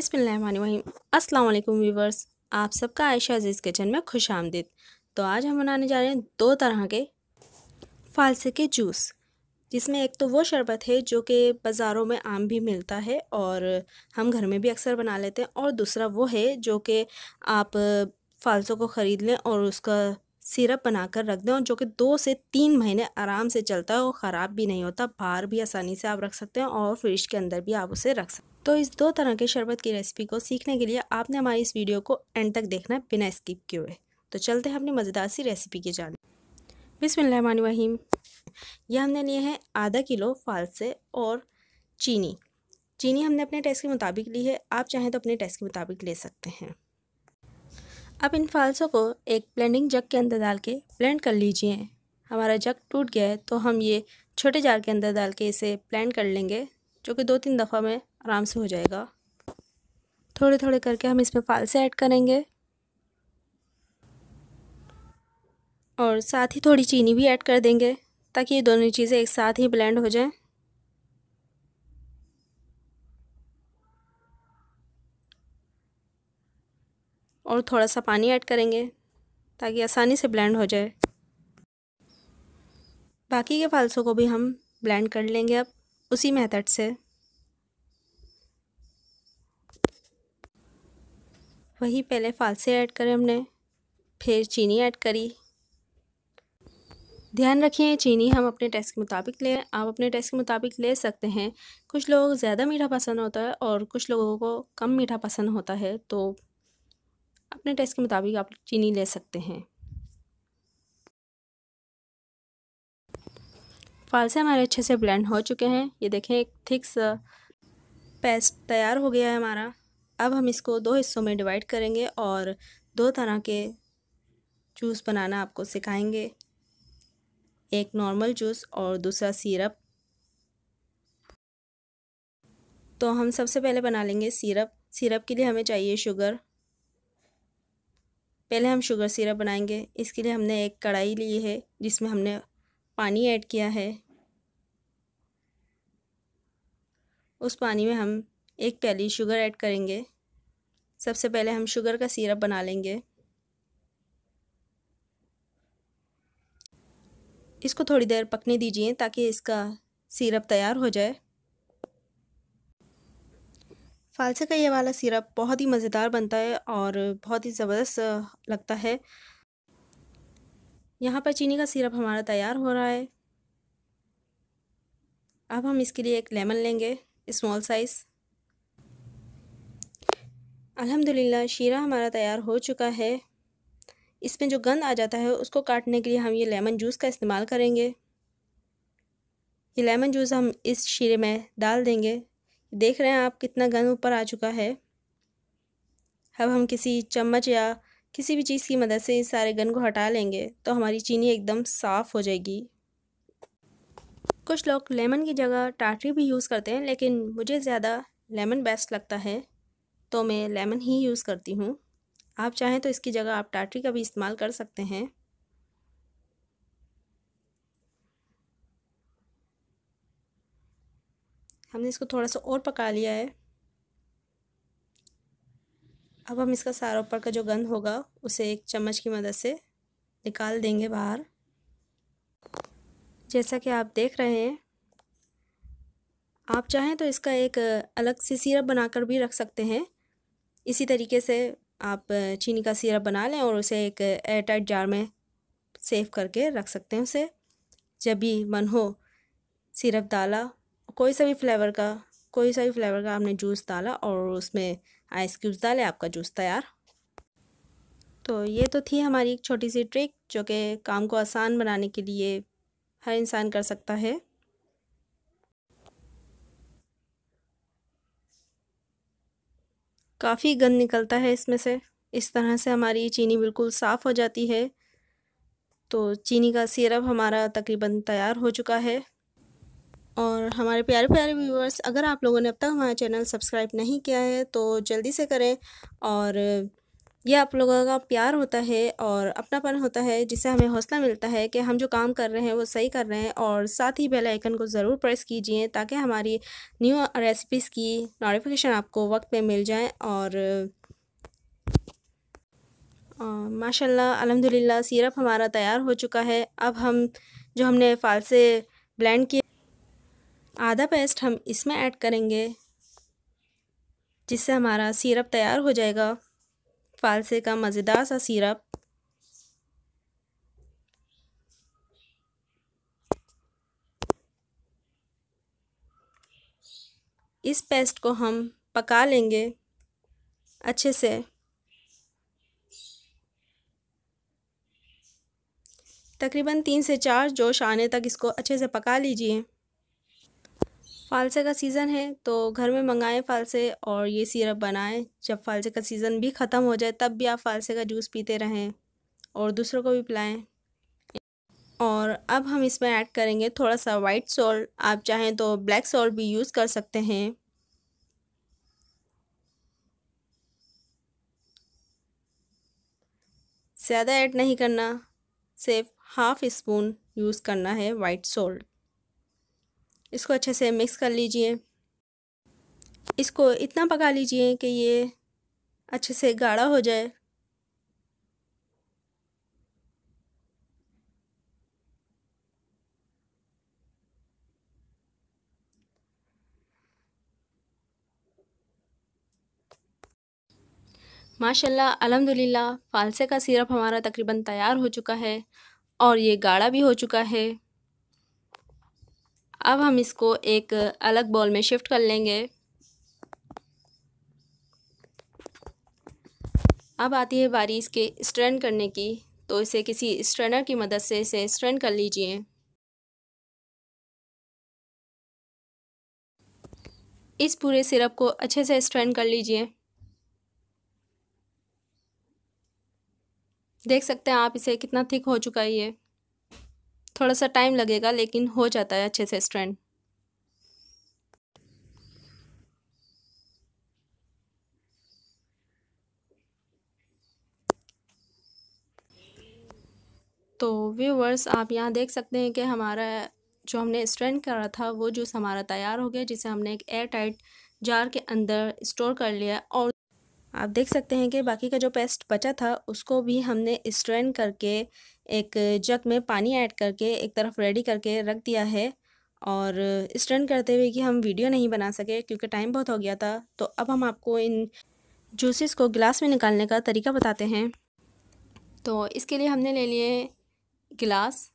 अस्सलाम वालेकुम व्यूवर्स आप सबका आयशा अजीज़ किचन में खुश आमदीद तो आज हम बनाने जा रहे हैं दो तरह के फालसे के जूस जिसमें एक तो वो शरबत है जो कि बाज़ारों में आम भी मिलता है और हम घर में भी अक्सर बना लेते हैं और दूसरा वो है जो कि आप फालसों को ख़रीद लें और उसका सिरप बनाकर रख दें और जो कि दो से तीन महीने आराम से चलता है और ख़राब भी नहीं होता बाहर भी आसानी से आप रख सकते हैं और फ्रिज के अंदर भी आप उसे रख सकते हैं तो इस दो तरह के शरबत की रेसिपी को सीखने के लिए आपने हमारी इस वीडियो को एंड तक देखना है बिना स्किप किए हुए तो चलते हैं अपनी मज़ेदार सी रेसिपी की जान वहीम यह हमने लिए हैं आधा किलो फालसे और चीनी चीनी हमने अपने टेस्ट के मुताबिक ली है आप चाहें तो अपने टेस्ट के मुताबिक ले सकते हैं अब इन फालसों को एक ब्लेंडिंग जग के अंदर डाल के ब्लेंड कर लीजिए हमारा जग टूट गया है तो हम ये छोटे जार के अंदर डाल के इसे ब्लेंड कर लेंगे जो कि दो तीन दफ़ा में आराम से हो जाएगा थोड़े थोड़े करके हम इसमें फालसे ऐड करेंगे और साथ ही थोड़ी चीनी भी ऐड कर देंगे ताकि ये दोनों चीज़ें एक साथ ही ब्लेंड हो जाएं और थोड़ा सा पानी ऐड करेंगे ताकि आसानी से ब्लेंड हो जाए बाकी के फालसों को भी हम ब्लेंड कर लेंगे अब उसी मेथड से वही पहले फालसे ऐड करें हमने फिर चीनी ऐड करी ध्यान रखिए चीनी हम अपने टेस्ट के मुताबिक लें आप अपने टेस्ट के मुताबिक ले सकते हैं कुछ लोगों को ज़्यादा मीठा पसंद होता है और कुछ लोगों को कम मीठा पसंद होता है तो अपने टेस्ट के मुताबिक आप चीनी ले सकते हैं फालसे हमारे अच्छे से ब्लेंड हो चुके हैं ये देखें एक थिक पेस्ट तैयार हो गया है हमारा अब हम इसको दो हिस्सों में डिवाइड करेंगे और दो तरह के जूस बनाना आपको सिखाएंगे एक नॉर्मल जूस और दूसरा सिरप तो हम सबसे पहले बना लेंगे सिरप सिरप के लिए हमें चाहिए शुगर पहले हम शुगर सिरप बनाएंगे इसके लिए हमने एक कढ़ाई ली है जिसमें हमने पानी ऐड किया है उस पानी में हम एक प्याली शुगर ऐड करेंगे सबसे पहले हम शुगर का सिरप बना लेंगे इसको थोड़ी देर पकने दीजिए ताकि इसका सिरप तैयार हो जाए फालसे का ये वाला सिरप बहुत ही मज़ेदार बनता है और बहुत ही ज़बरदस्त लगता है यहाँ पर चीनी का सिरप हमारा तैयार हो रहा है अब हम इसके लिए एक लेमन लेंगे स्मॉल साइज़ अल्हम्दुलिल्लाह शीरा हमारा तैयार हो चुका है इसमें जो गंद आ जाता है उसको काटने के लिए हम ये लेमन जूस का इस्तेमाल करेंगे ये लेमन जूस हम इस शीरे में डाल देंगे देख रहे हैं आप कितना गंद ऊपर आ चुका है अब हम किसी चम्मच या किसी भी चीज़ की मदद से इस सारे गन को हटा लेंगे तो हमारी चीनी एकदम साफ़ हो जाएगी कुछ लोग लेमन की जगह टाटरी भी यूज़ करते हैं लेकिन मुझे ज़्यादा लेमन बेस्ट लगता है तो मैं लेमन ही यूज़ करती हूँ आप चाहें तो इसकी जगह आप टाटरी का भी इस्तेमाल कर सकते हैं हमने इसको थोड़ा सा और पका लिया है अब हम इसका सारा ऊपर का जो गंद होगा उसे एक चम्मच की मदद से निकाल देंगे बाहर जैसा कि आप देख रहे हैं आप चाहें तो इसका एक अलग से सिरप बनाकर भी रख सकते हैं इसी तरीके से आप चीनी का सिरप बना लें और उसे एक एयरटाइट जार में सेव करके रख सकते हैं उसे जब भी मन हो सिरप डाला कोई सा भी फ्लेवर का कोई सा भी फ्लेवर का आपने जूस डाला और उसमें आइस क्यूब्स डाले आपका जूस तैयार तो ये तो थी हमारी एक छोटी सी ट्रिक जो कि काम को आसान बनाने के लिए हर इंसान कर सकता है काफ़ी गंद निकलता है इसमें से इस तरह से हमारी चीनी बिल्कुल साफ़ हो जाती है तो चीनी का सिरप हमारा तकरीबन तैयार हो चुका है और हमारे प्यारे प्यारे व्यूवर्स अगर आप लोगों ने अब तक हमारा चैनल सब्सक्राइब नहीं किया है तो जल्दी से करें और ये आप लोगों का प्यार होता है और अपनापन होता है जिससे हमें हौसला मिलता है कि हम जो काम कर रहे हैं वो सही कर रहे हैं और साथ ही बेल आइकन को ज़रूर प्रेस कीजिए ताकि हमारी न्यू रेसिपीज़ की नोटिफिकेशन आपको वक्त पे मिल जाए और माशाल्लाह अल्हम्दुलिल्लाह सिरप हमारा तैयार हो चुका है अब हम जो हमने फाल से ब्लेंड किए आधा पेस्ट हम इसमें ऐड करेंगे जिससे हमारा सिरप तैयार हो जाएगा फालसे का मज़ेदार सा सिरप इस पेस्ट को हम पका लेंगे अच्छे से तकरीबन तीन से चार जोश आने तक इसको अच्छे से पका लीजिए फालसे का सीज़न है तो घर में मंगाएं फालसे और ये सिरप बनाएं जब फालसे का सीज़न भी ख़त्म हो जाए तब भी आप फालसे का जूस पीते रहें और दूसरों को भी पिलाएं और अब हम इसमें ऐड करेंगे थोड़ा सा वाइट सॉल्ट आप चाहें तो ब्लैक सॉल्ट भी यूज़ कर सकते हैं ज़्यादा ऐड नहीं करना सिर्फ हाफ स्पून यूज़ करना है वाइट सॉल्ट इसको अच्छे से मिक्स कर लीजिए इसको इतना पका लीजिए कि ये अच्छे से गाढ़ा हो जाए माशाल्लाह अल्हम्दुलिल्लाह फालसे का सिरप हमारा तकरीबन तैयार हो चुका है और ये गाढ़ा भी हो चुका है अब हम इसको एक अलग बॉल में शिफ्ट कर लेंगे अब आती है बारी इसके स्ट्रेन करने की तो इसे किसी स्ट्रेनर की मदद से इसे स्ट्रेन कर लीजिए इस पूरे सिरप को अच्छे से स्ट्रेन कर लीजिए देख सकते हैं आप इसे कितना थिक हो चुका है ये थोड़ा सा टाइम लगेगा लेकिन हो जाता है अच्छे से स्ट्रैंड तो व्यूवर्स आप यहाँ देख सकते हैं कि हमारा जो हमने स्ट्रैंड करा था वो जूस हमारा तैयार हो गया जिसे हमने एक एयर टाइट जार के अंदर स्टोर कर लिया और आप देख सकते हैं कि बाकी का जो पेस्ट बचा था उसको भी हमने स्ट्रेन करके एक जग में पानी ऐड करके एक तरफ रेडी करके रख दिया है और स्ट्रेन करते हुए कि हम वीडियो नहीं बना सके क्योंकि टाइम बहुत हो गया था तो अब हम आपको इन जूसेस को गिलास में निकालने का तरीका बताते हैं तो इसके लिए हमने ले लिए गिलास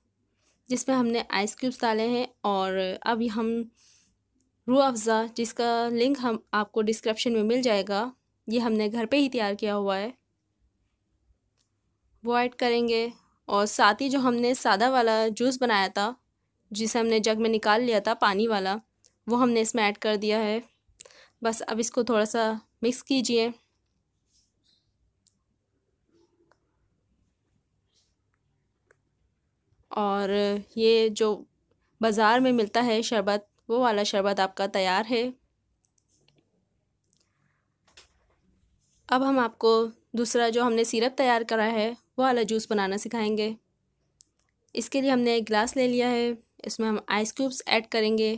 जिसमें हमने आइस क्यूब्स डाले हैं और अब हम रू अफ़ज़ा जिसका लिंक हम आपको डिस्क्रिप्शन में मिल जाएगा ये हमने घर पे ही तैयार किया हुआ है वो ऐड करेंगे और साथ ही जो हमने सादा वाला जूस बनाया था जिसे हमने जग में निकाल लिया था पानी वाला वो हमने इसमें ऐड कर दिया है बस अब इसको थोड़ा सा मिक्स कीजिए और ये जो बाज़ार में मिलता है शरबत वो वाला शरबत आपका तैयार है अब हम आपको दूसरा जो हमने सिरप तैयार करा है वो वाला जूस बनाना सिखाएंगे इसके लिए हमने एक गिलास ले लिया है इसमें हम आइस क्यूब्स ऐड करेंगे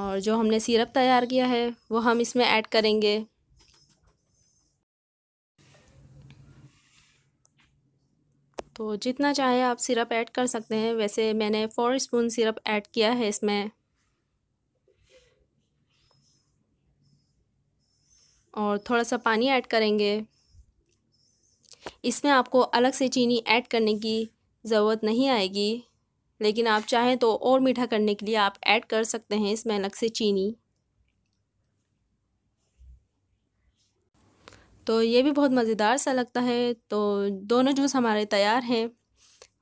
और जो हमने सिरप तैयार किया है वो हम इसमें ऐड करेंगे तो जितना चाहे आप सिरप ऐड कर सकते हैं वैसे मैंने फ़ोर स्पून सिरप ऐड किया है इसमें और थोड़ा सा पानी ऐड करेंगे इसमें आपको अलग से चीनी ऐड करने की ज़रूरत नहीं आएगी लेकिन आप चाहें तो और मीठा करने के लिए आप ऐड कर सकते हैं इसमें अलग से चीनी तो ये भी बहुत मज़ेदार सा लगता है तो दोनों जूस हमारे तैयार हैं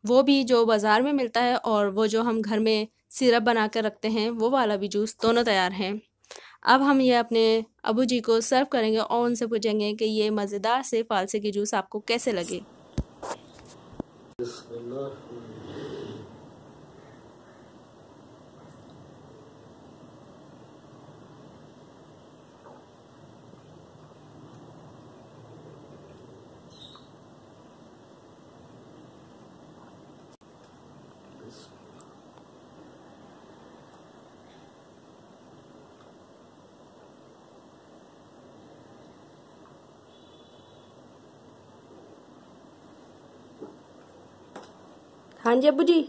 वो भी जो बाज़ार में मिलता है और वो जो हम घर में सिरप बना कर रखते हैं वो वाला भी जूस दोनों तैयार हैं अब हम ये अपने अबू जी को सर्व करेंगे और उनसे पूछेंगे कि ये मज़ेदार से फालसे के जूस आपको कैसे लगे हाँ जी अबू जी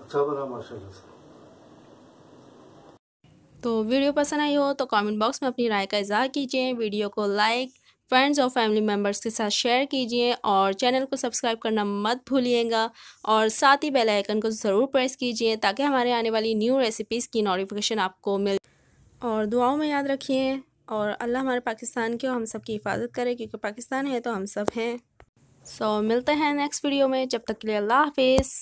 अच्छा बना माशाल्लाह तो वीडियो पसंद आई हो तो कमेंट बॉक्स में अपनी राय का इजहार कीजिए वीडियो को लाइक फ्रेंड्स और फैमिली मेम्बर्स के साथ शेयर कीजिए और चैनल को सब्सक्राइब करना मत भूलिएगा और साथ ही बेल आइकन को ज़रूर प्रेस कीजिए ताकि हमारे आने वाली न्यू रेसिपीज़ की नोटिफिकेशन आपको मिल और दुआओं में याद रखिए और अल्लाह हमारे पाकिस्तान के और हम सब की हिफाजत करे क्योंकि पाकिस्तान है तो हम सब हैं सो so, मिलते हैं नेक्स्ट वीडियो में जब तक के लिए अल्लाह हाफिज़